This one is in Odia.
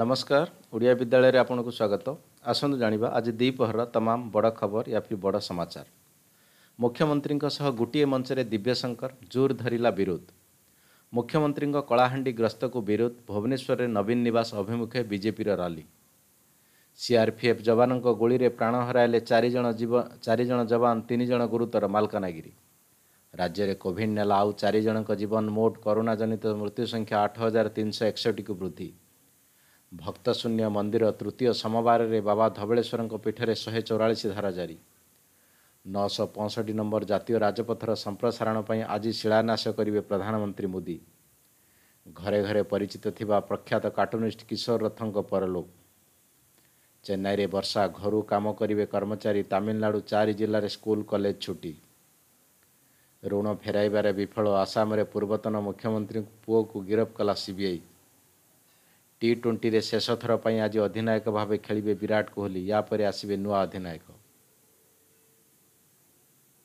ନମସ୍କାର ଓଡ଼ିଆ ବିଦ୍ୟାଳୟରେ ଆପଣଙ୍କୁ ସ୍ୱାଗତ ଆସନ୍ତୁ ଜାଣିବା ଆଜି ଦ୍ୱିପହର ତମାମ ବଡ଼ ଖବର ୟା ଫିର୍ ବଡ଼ ସମାଚାର ମୁଖ୍ୟମନ୍ତ୍ରୀଙ୍କ ସହ ଗୋଟିଏ ମଞ୍ଚରେ ଦିବ୍ୟଶଙ୍କର ଜୋର ଧରିଲା ବିରୋଧ ମୁଖ୍ୟମନ୍ତ୍ରୀଙ୍କ କଳାହାଣ୍ଡି ଗସ୍ତକୁ ବିରୋଧ ଭୁବନେଶ୍ୱରରେ ନବୀନ ନିବାସ ଅଭିମୁଖେ ବିଜେପିର ରାଲି ସିଆର୍ପିଏଫ୍ ଯବାନଙ୍କ ଗୁଳିରେ ପ୍ରାଣ ହରାଇଲେ ଚାରିଜଣ ଜୀବ ଚାରିଜଣ ଯବାନ ତିନିଜଣ ଗୁରୁତର ମାଲକାନଗିରି ରାଜ୍ୟରେ କୋଭିଡ୍ ନେଲା ଆଉ ଚାରିଜଣଙ୍କ ଜୀବନ ମୋଟ କରୋନା ଜନିତ ମୃତ୍ୟୁ ସଂଖ୍ୟା ଆଠ ହଜାର ତିନିଶହ ଏକଷଠିକୁ ବୃଦ୍ଧି ଭକ୍ତଶୂନ୍ୟ ମନ୍ଦିର ତୃତୀୟ ସୋମବାରରେ ବାବା ଧବଳେଶ୍ୱରଙ୍କ ପୀଠରେ ଶହେ ଚଉରାଳିଶ ଧାରା ଜାରି ନଅଶହ ପଞ୍ଚଷଠି ନମ୍ବର ଜାତୀୟ ରାଜପଥର ସମ୍ପ୍ରସାରଣ ପାଇଁ ଆଜି ଶିଳାନ୍ୟାସ କରିବେ ପ୍ରଧାନମନ୍ତ୍ରୀ ମୋଦି ଘରେ ଘରେ ପରିଚିତ ଥିବା ପ୍ରଖ୍ୟାତ କାର୍ଟୁନିଷ୍ଟ କିଶୋର ରଥଙ୍କ ପରଲୋକ ଚେନ୍ନାଇରେ ବର୍ଷା ଘରୁ କାମ କରିବେ କର୍ମଚାରୀ ତାମିଲନାଡ଼ୁ ଚାରି ଜିଲ୍ଲାରେ ସ୍କୁଲ କଲେଜ ଛୁଟି ଋଣ ଫେରାଇବାରେ ବିଫଳ ଆସାମରେ ପୂର୍ବତନ ମୁଖ୍ୟମନ୍ତ୍ରୀଙ୍କ ପୁଅକୁ ଗିରଫ କଲା ସିବିଆଇ टी ट्वेंटी शेष थर पर आज अधिनायक भाव खेलें विराट कोहली यापर आसवे नुआ अधिनायक